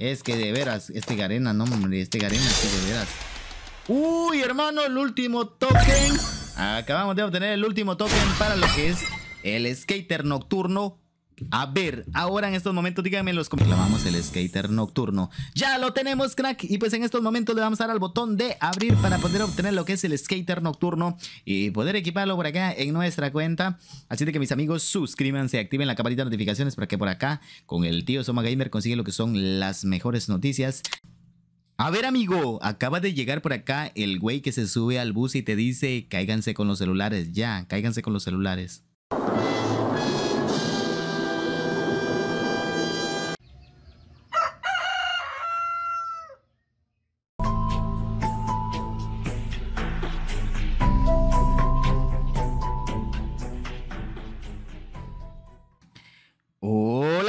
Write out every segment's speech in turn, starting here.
Es que de veras, este Garena, no, hombre, este Garena, que de veras. Uy, hermano, el último token. Acabamos de obtener el último token para lo que es el skater nocturno a ver, ahora en estos momentos díganme los ¿Clamamos el skater nocturno. Ya lo tenemos, crack. Y pues en estos momentos le vamos a dar al botón de abrir para poder obtener lo que es el skater nocturno y poder equiparlo por acá en nuestra cuenta. Así de que mis amigos, suscríbanse, activen la campanita de notificaciones para que por acá con el tío Soma Gamer consigue lo que son las mejores noticias. A ver amigo, acaba de llegar por acá el güey que se sube al bus y te dice cáiganse con los celulares, ya, cáiganse con los celulares.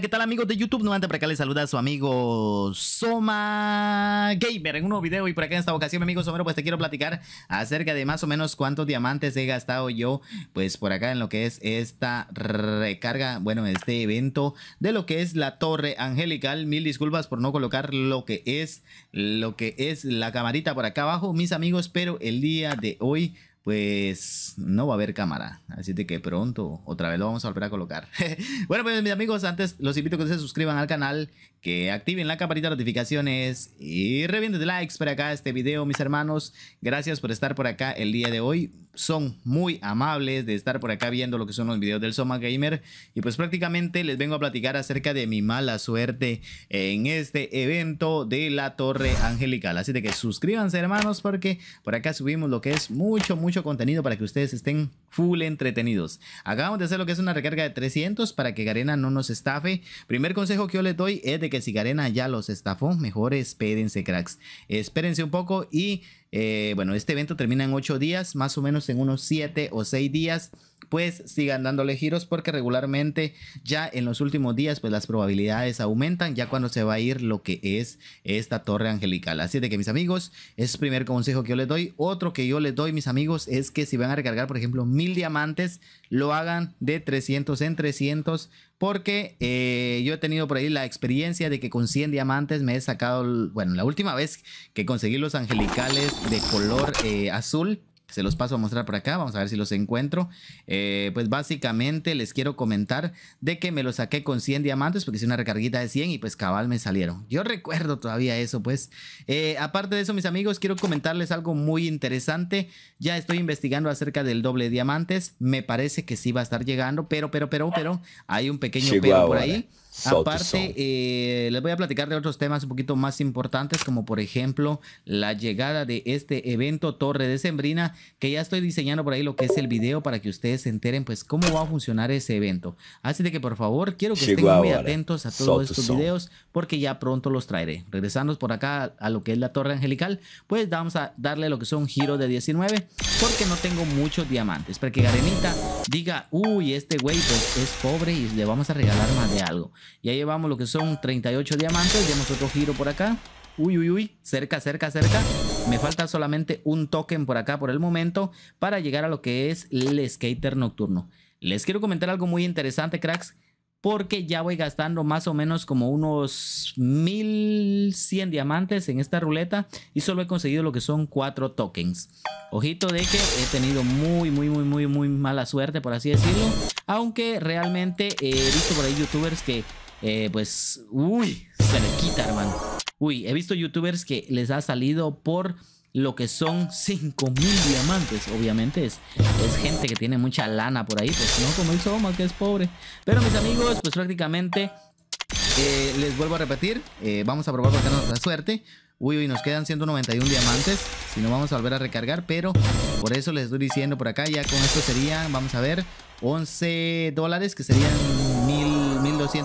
¿qué tal amigos de YouTube? No antes por acá les saluda a su amigo Soma Gamer en un nuevo video y por acá en esta ocasión, mi amigo Somero, pues te quiero platicar acerca de más o menos cuántos diamantes he gastado yo, pues por acá en lo que es esta recarga, bueno, este evento de lo que es la torre angelical. Mil disculpas por no colocar lo que es, lo que es la camarita por acá abajo, mis amigos, pero el día de hoy pues no va a haber cámara. Así de que pronto otra vez lo vamos a volver a colocar. bueno, pues mis amigos, antes los invito a que se suscriban al canal, que activen la campanita de notificaciones y revienten de likes para acá este video, mis hermanos. Gracias por estar por acá el día de hoy. Son muy amables de estar por acá viendo lo que son los videos del Soma Gamer. Y pues prácticamente les vengo a platicar acerca de mi mala suerte en este evento de la Torre Angelical. Así de que suscríbanse, hermanos, porque por acá subimos lo que es mucho, mucho contenido para que ustedes estén full entretenidos. Acabamos de hacer lo que es una recarga de 300 para que Garena no nos estafe. Primer consejo que yo les doy es de que si Garena ya los estafó, mejor espérense cracks. Espérense un poco y eh, bueno, este evento termina en 8 días, más o menos en unos 7 o 6 días. Pues sigan dándole giros porque regularmente ya en los últimos días pues las probabilidades aumentan ya cuando se va a ir lo que es esta torre angelical. Así de que mis amigos, ese es el primer consejo que yo les doy. Otro que yo les doy mis amigos es que si van a recargar por ejemplo mil diamantes, lo hagan de 300 en 300 porque eh, yo he tenido por ahí la experiencia de que con 100 diamantes me he sacado, bueno, la última vez que conseguí los angelicales de color eh, azul. Se los paso a mostrar por acá, vamos a ver si los encuentro. Eh, pues básicamente les quiero comentar de que me los saqué con 100 diamantes porque hice una recarguita de 100 y pues cabal me salieron. Yo recuerdo todavía eso pues. Eh, aparte de eso mis amigos, quiero comentarles algo muy interesante. Ya estoy investigando acerca del doble diamantes. Me parece que sí va a estar llegando, pero, pero, pero, pero, hay un pequeño pero por ahí. Aparte, eh, les voy a platicar de otros temas un poquito más importantes, como por ejemplo la llegada de este evento Torre de Sembrina, que ya estoy diseñando por ahí lo que es el video para que ustedes se enteren, pues, cómo va a funcionar ese evento. Así de que, por favor, quiero que estén muy atentos a todos estos videos, porque ya pronto los traeré. Regresando por acá a lo que es la Torre Angelical, pues vamos a darle lo que son giro de 19, porque no tengo muchos diamantes, para que Garenita diga, uy, este güey pues, es pobre y le vamos a regalar más de algo. Ya llevamos lo que son 38 diamantes. Demos otro giro por acá. Uy, uy, uy. Cerca, cerca, cerca. Me falta solamente un token por acá por el momento para llegar a lo que es el skater nocturno. Les quiero comentar algo muy interesante, cracks porque ya voy gastando más o menos como unos 1100 diamantes en esta ruleta y solo he conseguido lo que son 4 tokens. Ojito de que he tenido muy, muy, muy, muy, muy mala suerte, por así decirlo. Aunque realmente he visto por ahí youtubers que, eh, pues, uy, se le quita, hermano. Uy, he visto youtubers que les ha salido por lo que son 5000 diamantes. Obviamente es, es, gente que tiene mucha lana por ahí, pues no como el Soma, que es pobre. Pero mis amigos, pues prácticamente eh, les vuelvo a repetir, eh, vamos a probar con nuestra suerte. Uy, uy, nos quedan 191 diamantes. Si no, vamos a volver a recargar. Pero por eso les estoy diciendo por acá. Ya con esto serían, vamos a ver, 11 dólares. Que serían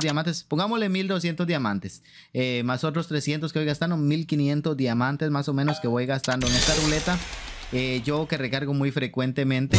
diamantes. Pongámosle 1200 diamantes. Eh, más otros 300 que voy gastando. 1500 diamantes más o menos que voy gastando en esta ruleta. Eh, yo que recargo muy frecuentemente.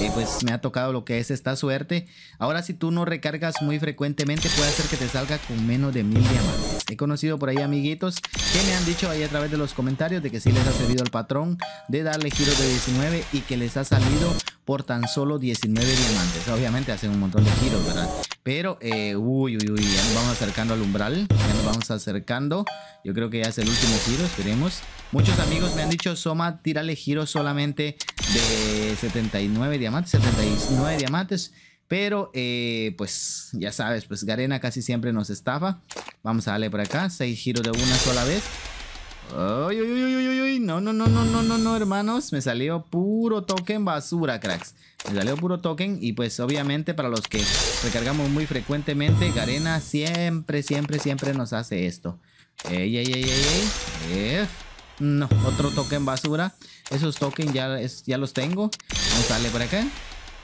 Eh, pues me ha tocado lo que es esta suerte. Ahora si tú no recargas muy frecuentemente puede ser que te salga con menos de 1000 diamantes. He conocido por ahí amiguitos que me han dicho ahí a través de los comentarios de que si les ha servido el patrón de darle giro de 19 y que les ha salido por tan solo 19 diamantes. Obviamente hacen un montón de giros, ¿verdad? Pero, eh, uy, uy, uy, ya nos vamos acercando al umbral. Ya nos vamos acercando. Yo creo que ya es el último giro, esperemos. Muchos amigos me han dicho, Soma, tírale giros solamente de 79 diamantes, 79 diamantes. Pero, eh, pues, ya sabes, pues Garena casi siempre nos estafa. Vamos a darle por acá, 6 giros de una sola vez. No, no, no, no, no, no, no, hermanos. Me salió puro token basura, cracks. Me salió puro token. Y pues obviamente para los que recargamos muy frecuentemente, Garena siempre, siempre, siempre nos hace esto. Ey, ey, ey, ey, No, otro token basura. Esos tokens ya, ya los tengo. a sale por acá.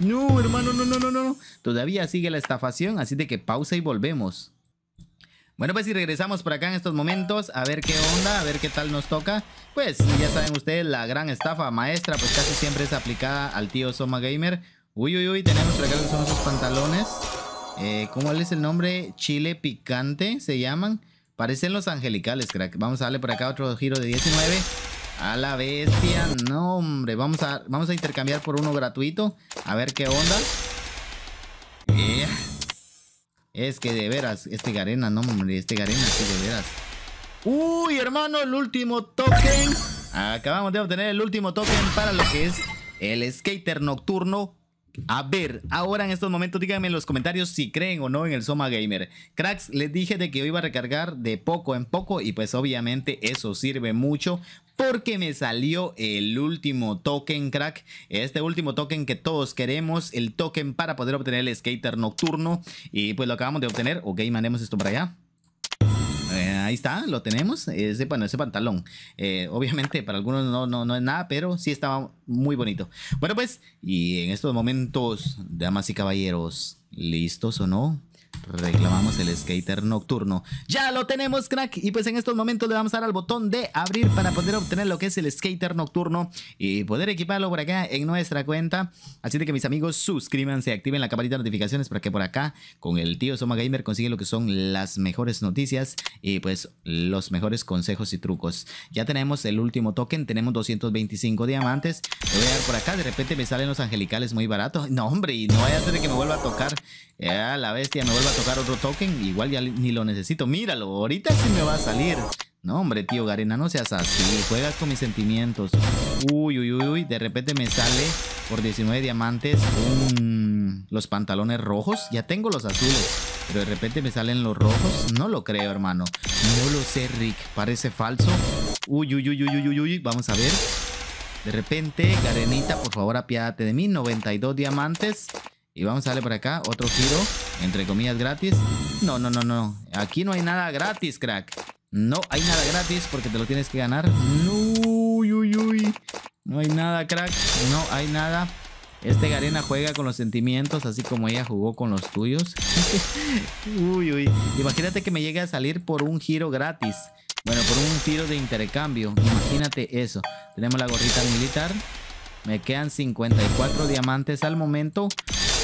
No, hermano, no, no, no, no. Todavía sigue la estafación, así de que pausa y volvemos. Bueno, pues si regresamos por acá en estos momentos a ver qué onda, a ver qué tal nos toca. Pues ya saben ustedes, la gran estafa maestra, pues casi siempre es aplicada al tío Soma Gamer. Uy, uy, uy, tenemos por acá los pantalones. Eh, ¿Cómo es el nombre? Chile picante se llaman. Parecen los angelicales, crack. Vamos a darle por acá otro giro de 19. A la bestia. No, hombre. Vamos a, vamos a intercambiar por uno gratuito. A ver qué onda. Es que de veras, este Garena, no, hombre, este Garena, que de veras. Uy, hermano, el último token. Acabamos de obtener el último token para lo que es el skater nocturno a ver, ahora en estos momentos díganme en los comentarios si creen o no en el Soma Gamer. Cracks, les dije de que yo iba a recargar de poco en poco y pues obviamente eso sirve mucho porque me salió el último token crack, este último token que todos queremos, el token para poder obtener el skater nocturno y pues lo acabamos de obtener. Ok, mandemos esto para allá ahí está, lo tenemos. Ese, bueno, ese pantalón. Eh, obviamente, para algunos no, no, no es nada, pero sí estaba muy bonito. Bueno, pues, y en estos momentos, damas y caballeros, ¿listos o no? reclamamos el skater nocturno. Ya lo tenemos, crack. Y pues en estos momentos le vamos a dar al botón de abrir para poder obtener lo que es el skater nocturno y poder equiparlo por acá en nuestra cuenta. Así de que mis amigos, suscríbanse, activen la campanita de notificaciones para que por acá con el tío Soma Gamer consiguen lo que son las mejores noticias y pues los mejores consejos y trucos. Ya tenemos el último token, tenemos 225 diamantes. voy a dar por acá, de repente me salen los angelicales muy baratos. No, hombre, y no vaya a ser que me vuelva a tocar. Ya, la bestia me vuelve va a tocar otro token, igual ya ni lo necesito. Míralo, ahorita sí me va a salir. No, hombre, tío Garena, no seas así. Juegas con mis sentimientos. Uy, uy, uy, uy. De repente me sale por 19 diamantes los pantalones rojos. Ya tengo los azules. Pero de repente me salen los rojos. No lo creo, hermano. No lo sé, Rick. Parece falso. Uy, uy, uy, uy, uy, uy. Vamos a ver. De repente, Garenita, por favor, apiádate de mí. 92 diamantes. Y vamos a darle por acá, otro giro, entre comillas gratis. No, no, no, no. Aquí no hay nada gratis, crack. No hay nada gratis porque te lo tienes que ganar. No, uy, uy, uy. No hay nada, crack. No hay nada. Este Garena juega con los sentimientos así como ella jugó con los tuyos. uy, uy. Imagínate que me llegue a salir por un giro gratis. Bueno, por un tiro de intercambio. Imagínate eso. Tenemos la gorrita militar. Me quedan 54 diamantes al momento.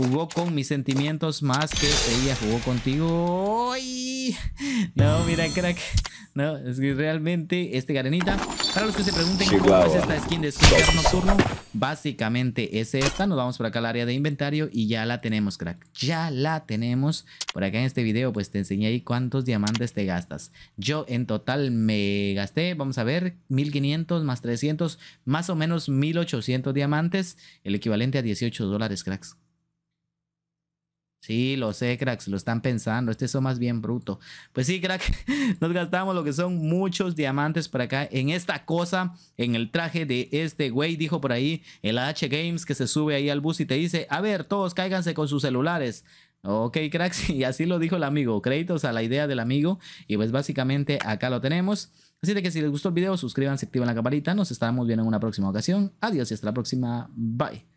Jugó con mis sentimientos más que ella jugó contigo. No, mira, crack. No, es que realmente este Garenita, para los que se pregunten cómo es esta skin de Nocturno, básicamente es esta. Nos vamos por acá al área de inventario y ya la tenemos, crack. Ya la tenemos. Por acá en este video, pues te enseñé ahí cuántos diamantes te gastas. Yo en total me gasté, vamos a ver, 1500 más 300, más o menos 1800 diamantes, el equivalente a 18 dólares, cracks. Sí, lo sé, cracks, lo están pensando. Este son más bien bruto. Pues sí, crack, nos gastamos lo que son muchos diamantes para acá en esta cosa, en el traje de este güey. Dijo por ahí el H Games que se sube ahí al bus y te dice: A ver, todos cáiganse con sus celulares. Ok, cracks, y así lo dijo el amigo. Créditos a la idea del amigo. Y pues básicamente acá lo tenemos. Así de que si les gustó el video, suscríbanse, activen la campanita. Nos estamos viendo en una próxima ocasión. Adiós y hasta la próxima. Bye.